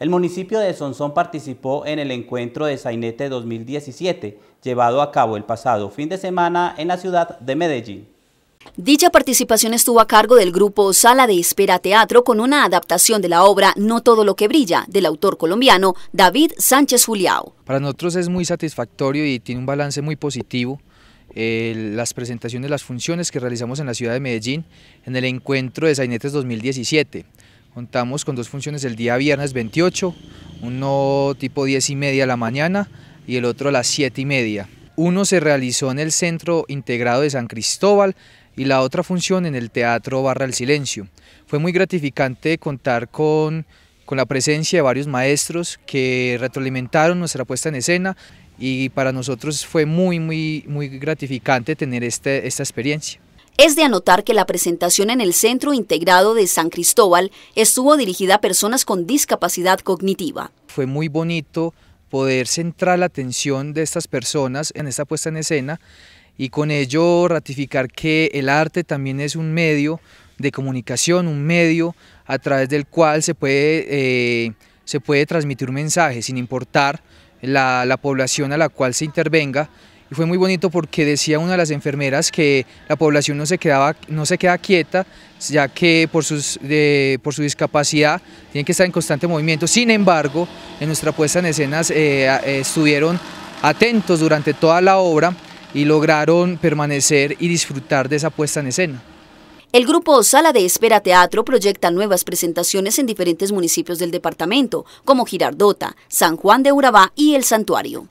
El municipio de Sonsón participó en el encuentro de Sainete 2017, llevado a cabo el pasado fin de semana en la ciudad de Medellín. Dicha participación estuvo a cargo del grupo Sala de Espera Teatro con una adaptación de la obra No todo lo que brilla del autor colombiano David Sánchez Juliao. Para nosotros es muy satisfactorio y tiene un balance muy positivo eh, las presentaciones, las funciones que realizamos en la ciudad de Medellín en el encuentro de Sainetes 2017. Contamos con dos funciones el día viernes 28, uno tipo 10 y media de la mañana y el otro a las 7 y media. Uno se realizó en el Centro Integrado de San Cristóbal y la otra función en el Teatro Barra del Silencio. Fue muy gratificante contar con, la presencia de varios maestros que retroalimentaron nuestra puesta en escena y para nosotros fue muy, muy, muy gratificante tener este, esta experiencia. Es de anotar que la presentación en el Centro Integrado de San Cristóbal estuvo dirigida a personas con discapacidad cognitiva. Fue muy bonito poder centrar la atención de estas personas en esta puesta en escena y con ello ratificar que el arte también es un medio de comunicación, un medio a través del cual se puede, eh, se puede transmitir un mensaje sin importar la población a la cual se intervenga y fue muy bonito porque decía una de las enfermeras que la población no se, quedaba, no se queda quieta, ya que por, sus, por su discapacidad tienen que estar en constante movimiento. Sin embargo, en nuestra puesta en escenas eh, eh, estuvieron atentos durante toda la obra y lograron permanecer y disfrutar de esa puesta en escena. El grupo Sala de Espera Teatro proyecta nuevas presentaciones en diferentes municipios del departamento, como Girardota, San Juan de Urabá y El Santuario.